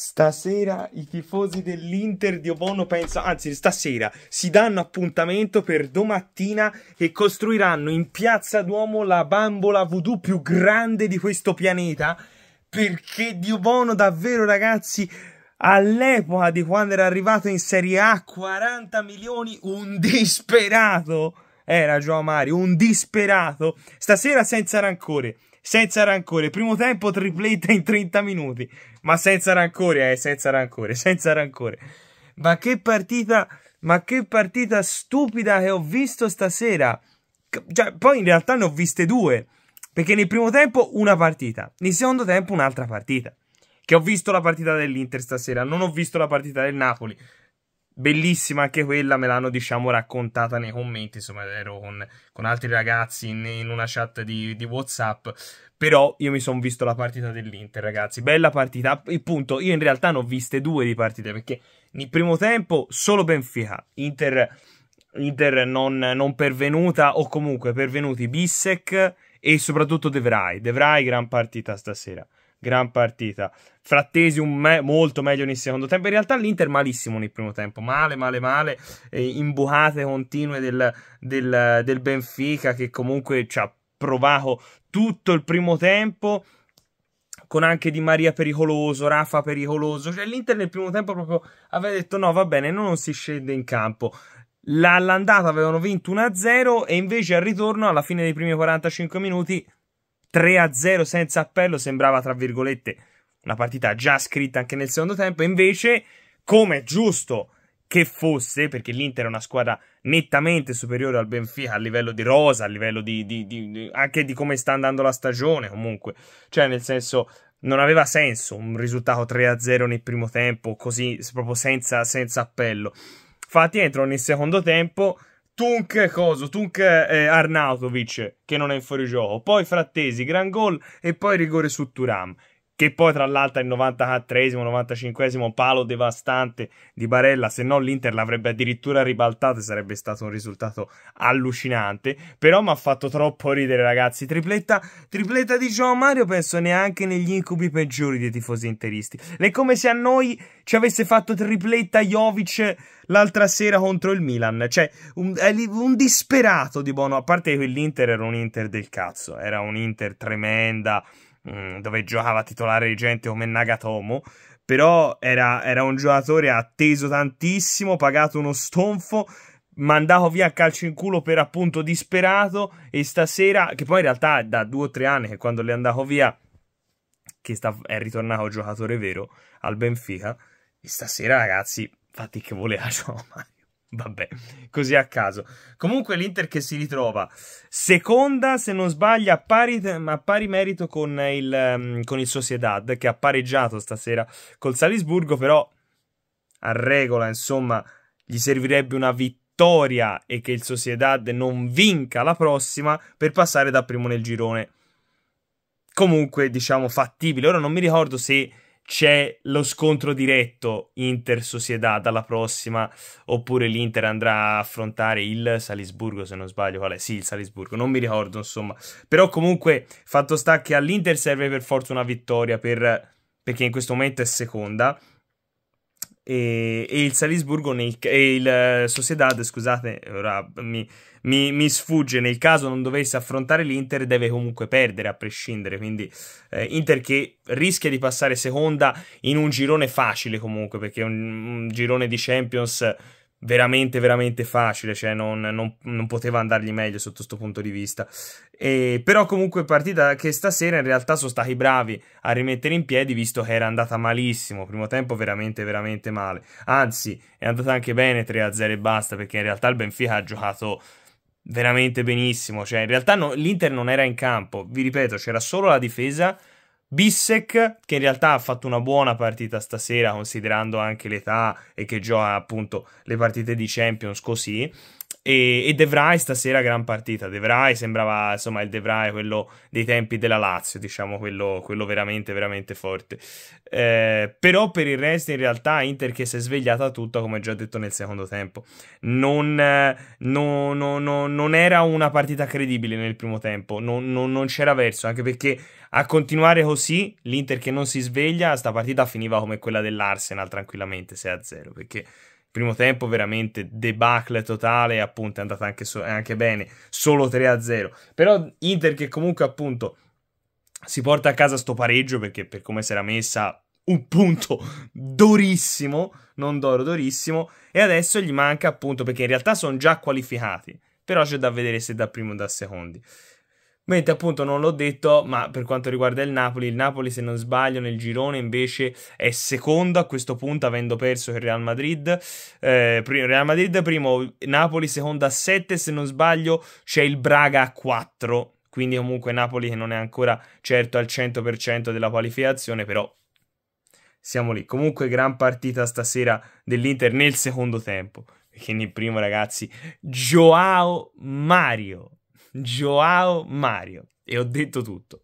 Stasera i tifosi dell'Inter di Obono pensano, anzi stasera si danno appuntamento per domattina e costruiranno in Piazza Duomo la bambola voodoo più grande di questo pianeta perché di Obono davvero ragazzi all'epoca di quando era arrivato in Serie A 40 milioni un disperato era Gio Mario un disperato stasera senza rancore senza rancore. Primo tempo tripletta in 30 minuti, ma senza rancore, eh, senza rancore, senza rancore. Ma che partita, ma che partita stupida che ho visto stasera. Cioè, poi in realtà ne ho viste due, perché nel primo tempo una partita, nel secondo tempo un'altra partita. Che ho visto la partita dell'Inter stasera, non ho visto la partita del Napoli bellissima anche quella, me l'hanno diciamo raccontata nei commenti, insomma ero con, con altri ragazzi in, in una chat di, di, Whatsapp, però io mi sono visto la partita dell'Inter ragazzi, bella partita, il punto, io in realtà ne ho viste due di partite perché nel primo tempo solo Benfica, Inter, Inter non, non pervenuta o comunque pervenuti Bissek e soprattutto De Vrij, De Vrij gran partita stasera gran partita. Frattesi un me- molto meglio nel secondo tempo, in realtà l'Inter malissimo nel primo tempo, male, male, male, eh, imbucate continue del, del, del Benfica che comunque ci ha provato tutto il primo tempo con anche Di Maria pericoloso, Rafa pericoloso. Cioè, l'Inter nel primo tempo proprio aveva detto: no, va bene, non si scende in campo. L'andata avevano vinto 1-0 e invece al ritorno, alla fine dei primi 45 minuti, 3-0 senza appello sembrava, tra virgolette, una partita già scritta anche nel secondo tempo. Invece, come è giusto che fosse, perché l'Inter è una squadra nettamente superiore al Benfica a livello di rosa, a livello di, di, di, anche di come sta andando la stagione, comunque. Cioè, nel senso, non aveva senso un risultato 3-0 nel primo tempo, così proprio senza, senza appello. Infatti, entrano nel secondo tempo Tunk Coso, Tunk eh, Arnautovic che non è in fuorigioco, poi Frattesi, gran gol e poi rigore su Turam che poi tra l'altro il 94esimo, 95esimo palo devastante di Barella, se no l'Inter l'avrebbe addirittura ribaltato e sarebbe stato un risultato allucinante, però mi ha fatto troppo ridere ragazzi, tripletta, tripletta di Gian Mario penso neanche negli incubi peggiori dei tifosi interisti, è come se a noi ci avesse fatto tripletta Jovic l'altra sera contro il Milan, cioè un, un disperato di Bono, a parte che l'Inter era un Inter del cazzo, era un Inter tremenda, Mm, dove giocava titolare di gente come Nagatomo, però era, era, un giocatore atteso tantissimo, pagato uno stonfo, mandato via a calcio in culo per appunto disperato e stasera, che poi in realtà è da due o tre anni che quando le è andato via, che sta, è ritornato giocatore vero al Benfica, e stasera ragazzi, fatti che voleva Cioma. Vabbè, così a caso. Comunque l'Inter che si ritrova seconda, se non sbaglio, a pari, a pari merito con il, mm, con il Sociedad, che ha pareggiato stasera col Salisburgo, però a regola, insomma, gli servirebbe una vittoria e che il Sociedad non vinca la prossima per passare da primo nel girone. Comunque, diciamo, fattibile. Ora non mi ricordo se c'è lo scontro diretto Inter-Sociedad alla prossima, oppure l'Inter andrà a affrontare il Salisburgo, se non sbaglio, qual è? Sì, il Salisburgo, non mi ricordo, insomma. Però comunque, fatto sta che all'Inter serve per forza una vittoria per... perché in questo momento è seconda, e, e il Salisburgo nel, e il eh, Sociedad, scusate, ora mi, mi, mi, sfugge, nel caso non dovesse affrontare l'Inter deve comunque perdere a prescindere, quindi eh, Inter che rischia di passare seconda in un girone facile comunque perché è un, un girone di Champions veramente veramente facile, cioè non, non, non poteva andargli meglio sotto questo punto di vista. E, però comunque partita che stasera in realtà sono stati bravi a rimettere in piedi visto che era andata malissimo, primo tempo veramente veramente male, anzi è andata anche bene 3-0 e basta perché in realtà il Benfica ha giocato veramente benissimo, cioè in realtà no, l'Inter non era in campo, vi ripeto c'era solo la difesa Bissek, che in realtà ha fatto una buona partita stasera, considerando anche l'età e che gioca appunto le partite di Champions così. E, e De Vrij stasera gran partita. De Vrij sembrava insomma il De Vrij quello dei tempi della Lazio, diciamo quello, quello veramente veramente forte. Eh, però per il resto in realtà Inter che si è svegliata tutta come già detto nel secondo tempo. Non, eh, no, no, no, non era una partita credibile nel primo tempo, non, non, non c'era verso, anche perché a continuare così l'Inter che non si sveglia, sta partita finiva come quella dell'Arsenal tranquillamente 6-0 perché Primo tempo veramente debacle totale, appunto è andata anche, so- anche bene, solo 3-0. Però Inter che comunque appunto si porta a casa sto pareggio perché per come si era messa un punto dorissimo, non d'oro, dorissimo, e adesso gli manca appunto perché in realtà sono già qualificati, però c'è da vedere se da primo o da secondi. Mentre appunto non l'ho detto, ma per quanto riguarda il Napoli, il Napoli se non sbaglio nel girone invece è secondo a questo punto avendo perso il Real Madrid. Eh, Real Madrid primo, Napoli secondo a 7, se non sbaglio c'è il Braga a 4. Quindi comunque Napoli che non è ancora certo al 100% della qualificazione, però siamo lì. Comunque gran partita stasera dell'Inter nel secondo tempo. Perché nel primo ragazzi, Joao Mario Joao Mario. E ho detto tutto.